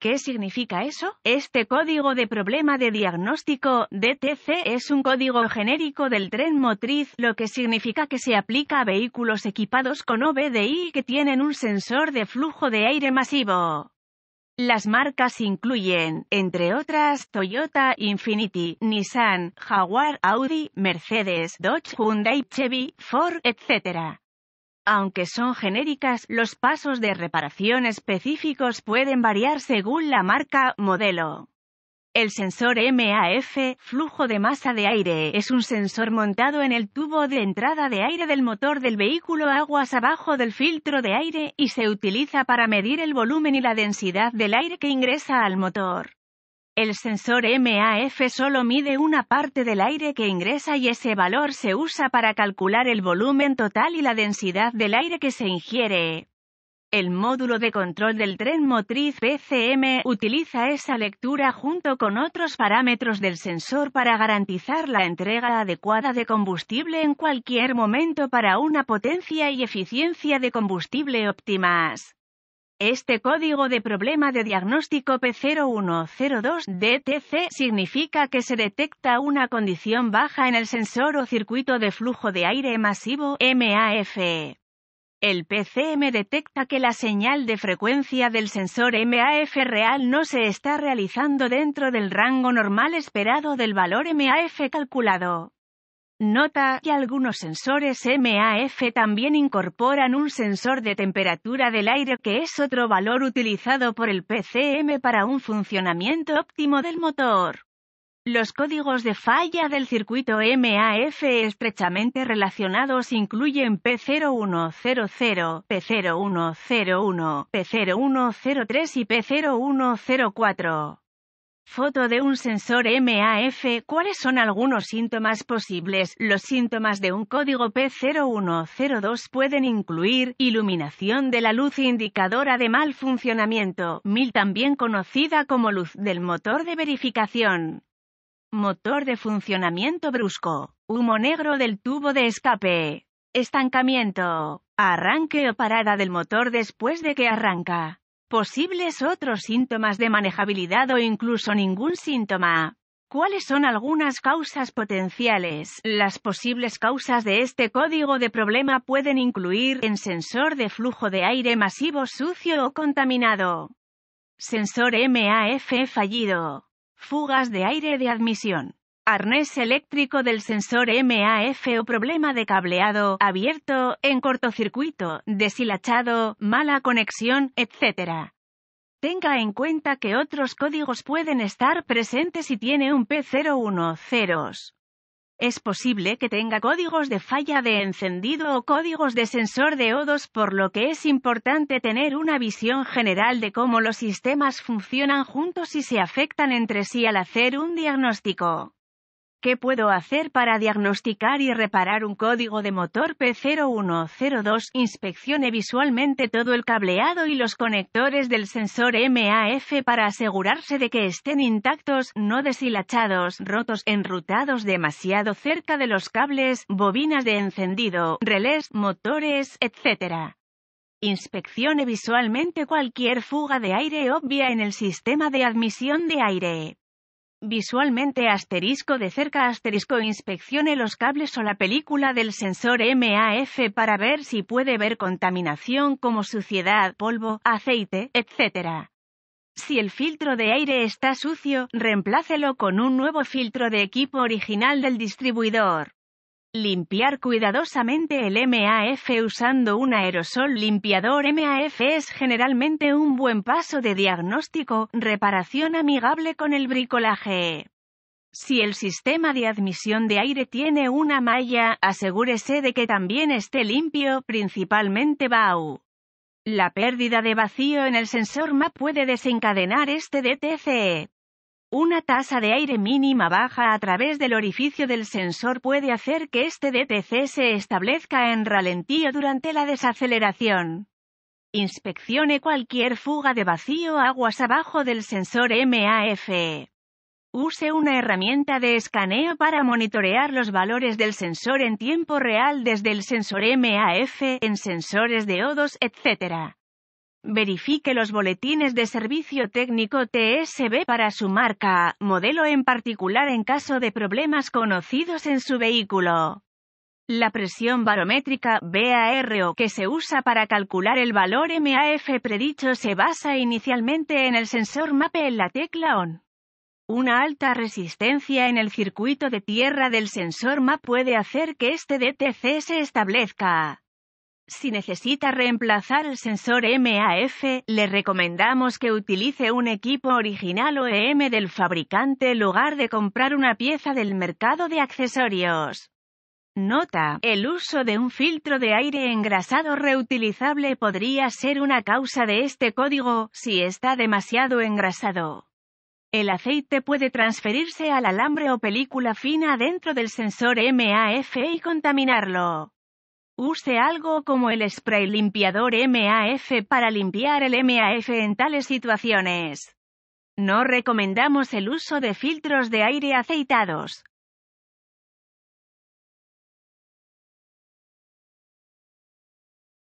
¿Qué significa eso? Este código de problema de diagnóstico, DTC, es un código genérico del tren motriz, lo que significa que se aplica a vehículos equipados con OBDI que tienen un sensor de flujo de aire masivo. Las marcas incluyen, entre otras, Toyota, Infiniti, Nissan, Jaguar, Audi, Mercedes, Dodge, Hyundai, Chevy, Ford, etc. Aunque son genéricas, los pasos de reparación específicos pueden variar según la marca modelo. El sensor MAF, flujo de masa de aire, es un sensor montado en el tubo de entrada de aire del motor del vehículo aguas abajo del filtro de aire y se utiliza para medir el volumen y la densidad del aire que ingresa al motor. El sensor MAF solo mide una parte del aire que ingresa y ese valor se usa para calcular el volumen total y la densidad del aire que se ingiere. El módulo de control del tren motriz PCM utiliza esa lectura junto con otros parámetros del sensor para garantizar la entrega adecuada de combustible en cualquier momento para una potencia y eficiencia de combustible óptimas. Este código de problema de diagnóstico P0102DTC significa que se detecta una condición baja en el sensor o circuito de flujo de aire masivo MAF. El PCM detecta que la señal de frecuencia del sensor MAF real no se está realizando dentro del rango normal esperado del valor MAF calculado. Nota que algunos sensores MAF también incorporan un sensor de temperatura del aire que es otro valor utilizado por el PCM para un funcionamiento óptimo del motor. Los códigos de falla del circuito MAF estrechamente relacionados incluyen P0100, P0101, P0103 y P0104. Foto de un sensor MAF. ¿Cuáles son algunos síntomas posibles? Los síntomas de un código P0102 pueden incluir iluminación de la luz indicadora de mal funcionamiento, MIL también conocida como luz del motor de verificación, motor de funcionamiento brusco, humo negro del tubo de escape, estancamiento, arranque o parada del motor después de que arranca. Posibles otros síntomas de manejabilidad o incluso ningún síntoma. ¿Cuáles son algunas causas potenciales? Las posibles causas de este código de problema pueden incluir en sensor de flujo de aire masivo sucio o contaminado, sensor MAF fallido, fugas de aire de admisión, Carnés eléctrico del sensor MAF o problema de cableado abierto, en cortocircuito, deshilachado, mala conexión, etc. Tenga en cuenta que otros códigos pueden estar presentes si tiene un P010. Es posible que tenga códigos de falla de encendido o códigos de sensor de O2 por lo que es importante tener una visión general de cómo los sistemas funcionan juntos y se afectan entre sí al hacer un diagnóstico. ¿Qué puedo hacer para diagnosticar y reparar un código de motor P0102? Inspeccione visualmente todo el cableado y los conectores del sensor MAF para asegurarse de que estén intactos, no deshilachados, rotos, enrutados demasiado cerca de los cables, bobinas de encendido, relés, motores, etc. Inspeccione visualmente cualquier fuga de aire obvia en el sistema de admisión de aire. Visualmente asterisco de cerca asterisco inspeccione los cables o la película del sensor MAF para ver si puede ver contaminación como suciedad, polvo, aceite, etc. Si el filtro de aire está sucio, reemplácelo con un nuevo filtro de equipo original del distribuidor. Limpiar cuidadosamente el MAF usando un aerosol limpiador MAF es generalmente un buen paso de diagnóstico, reparación amigable con el bricolaje. Si el sistema de admisión de aire tiene una malla, asegúrese de que también esté limpio, principalmente BAU. La pérdida de vacío en el sensor MAP puede desencadenar este DTCE. Una tasa de aire mínima baja a través del orificio del sensor puede hacer que este DTC se establezca en ralentío durante la desaceleración. Inspeccione cualquier fuga de vacío aguas abajo del sensor MAF. Use una herramienta de escaneo para monitorear los valores del sensor en tiempo real desde el sensor MAF en sensores de O2, etc. Verifique los boletines de servicio técnico TSB para su marca, modelo en particular en caso de problemas conocidos en su vehículo. La presión barométrica BARO que se usa para calcular el valor MAF predicho se basa inicialmente en el sensor MAPE en la tecla ON. Una alta resistencia en el circuito de tierra del sensor MAP puede hacer que este DTC se establezca. Si necesita reemplazar el sensor MAF, le recomendamos que utilice un equipo original OEM del fabricante en lugar de comprar una pieza del mercado de accesorios. Nota, el uso de un filtro de aire engrasado reutilizable podría ser una causa de este código si está demasiado engrasado. El aceite puede transferirse al alambre o película fina dentro del sensor MAF y contaminarlo. Use algo como el spray limpiador MAF para limpiar el MAF en tales situaciones. No recomendamos el uso de filtros de aire aceitados.